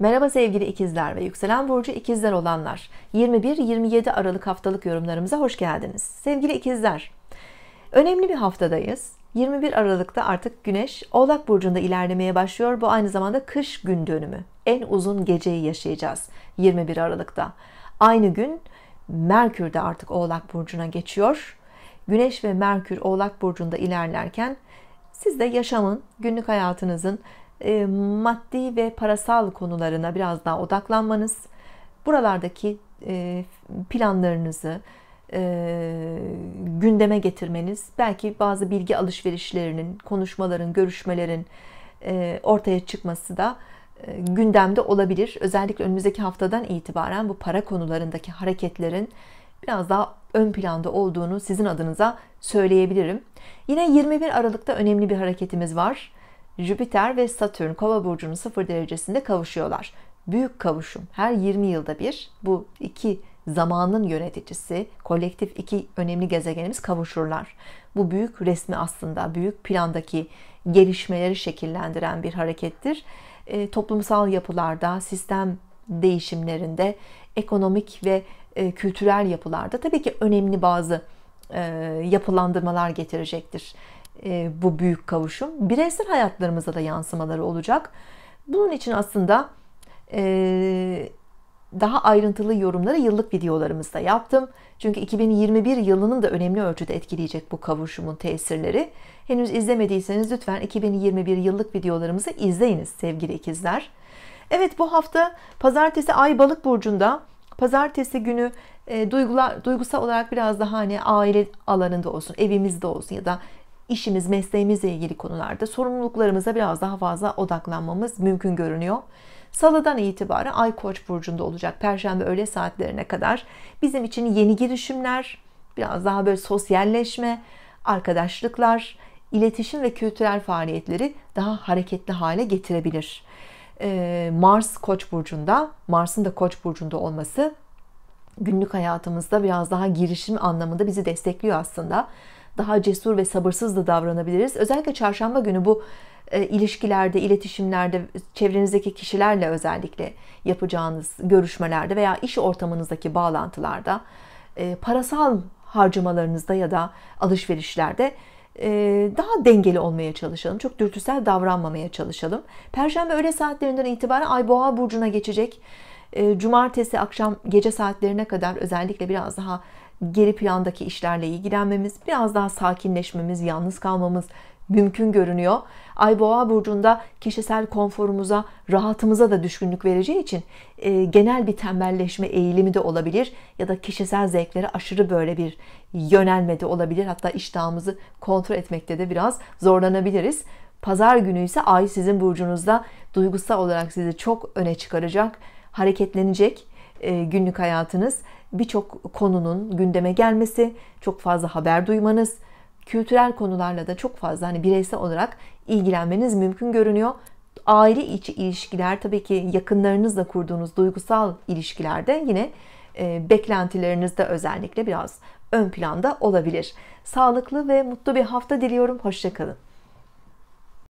Merhaba sevgili ikizler ve yükselen burcu ikizler olanlar. 21-27 Aralık haftalık yorumlarımıza hoş geldiniz. Sevgili ikizler, önemli bir haftadayız. 21 Aralık'ta artık Güneş Oğlak burcunda ilerlemeye başlıyor. Bu aynı zamanda kış gün dönümü. En uzun geceyi yaşayacağız 21 Aralık'ta. Aynı gün Merkür de artık Oğlak burcuna geçiyor. Güneş ve Merkür Oğlak burcunda ilerlerken siz de yaşamın, günlük hayatınızın e, maddi ve parasal konularına biraz daha odaklanmanız, buralardaki e, planlarınızı e, gündeme getirmeniz, belki bazı bilgi alışverişlerinin, konuşmaların, görüşmelerin ortaya çıkması da gündemde olabilir. Özellikle önümüzdeki haftadan itibaren bu para konularındaki hareketlerin biraz daha ön planda olduğunu sizin adınıza söyleyebilirim. Yine 21 Aralık'ta önemli bir hareketimiz var. Jüpiter ve Satürn Kova burcunun sıfır derecesinde kavuşuyorlar. Büyük kavuşum her 20 yılda bir bu iki zamanın yöneticisi, kolektif iki önemli gezegenimiz kavuşurlar. Bu büyük resmi aslında büyük plandaki gelişmeleri şekillendiren bir harekettir. E, toplumsal yapılarda, sistem değişimlerinde, ekonomik ve e, kültürel yapılarda tabii ki önemli bazı e, yapılandırmalar getirecektir. E, bu büyük kavuşum. Bireysel hayatlarımıza da yansımaları olacak. Bunun için aslında e, daha ayrıntılı yorumları yıllık videolarımızda yaptım. Çünkü 2021 yılının da önemli ölçüde etkileyecek bu kavuşumun tesirleri. Henüz izlemediyseniz lütfen 2021 yıllık videolarımızı izleyiniz sevgili ikizler. Evet bu hafta pazartesi Ay Balık burcunda pazartesi günü e, duygular duygusal olarak biraz daha hani aile alanında olsun, evimizde olsun ya da işimiz, mesleğimizle ilgili konularda sorumluluklarımıza biraz daha fazla odaklanmamız mümkün görünüyor. Salıdan itibaren Ay Koç burcunda olacak. Perşembe öğle saatlerine kadar bizim için yeni girişimler, biraz daha böyle sosyalleşme, arkadaşlıklar, iletişim ve kültürel faaliyetleri daha hareketli hale getirebilir. Ee, Mars Koç burcunda, Mars'ın da Koç burcunda olması günlük hayatımızda biraz daha girişim anlamında bizi destekliyor aslında daha cesur ve sabırsız da davranabiliriz. Özellikle çarşamba günü bu e, ilişkilerde, iletişimlerde, çevrenizdeki kişilerle özellikle yapacağınız görüşmelerde veya iş ortamınızdaki bağlantılarda, e, parasal harcamalarınızda ya da alışverişlerde e, daha dengeli olmaya çalışalım. Çok dürtüsel davranmamaya çalışalım. Perşembe öğle saatlerinden itibaren Ay Boğa burcuna geçecek. Ee, cumartesi akşam gece saatlerine kadar özellikle biraz daha geri plandaki işlerle ilgilenmemiz, biraz daha sakinleşmemiz, yalnız kalmamız mümkün görünüyor. Ay Boğa burcunda kişisel konforumuza, rahatımıza da düşkünlük vereceği için e, genel bir tembelleşme eğilimi de olabilir ya da kişisel zevklere aşırı böyle bir yönelme de olabilir. Hatta iştahımızı kontrol etmekte de biraz zorlanabiliriz. Pazar günü ise Ay sizin burcunuzda duygusal olarak sizi çok öne çıkaracak hareketlenecek e, günlük hayatınız. Birçok konunun gündeme gelmesi, çok fazla haber duymanız, kültürel konularla da çok fazla hani bireysel olarak ilgilenmeniz mümkün görünüyor. Aile içi ilişkiler tabii ki yakınlarınızla kurduğunuz duygusal ilişkilerde yine e, beklentilerinizde özellikle biraz ön planda olabilir. Sağlıklı ve mutlu bir hafta diliyorum. Hoşçakalın.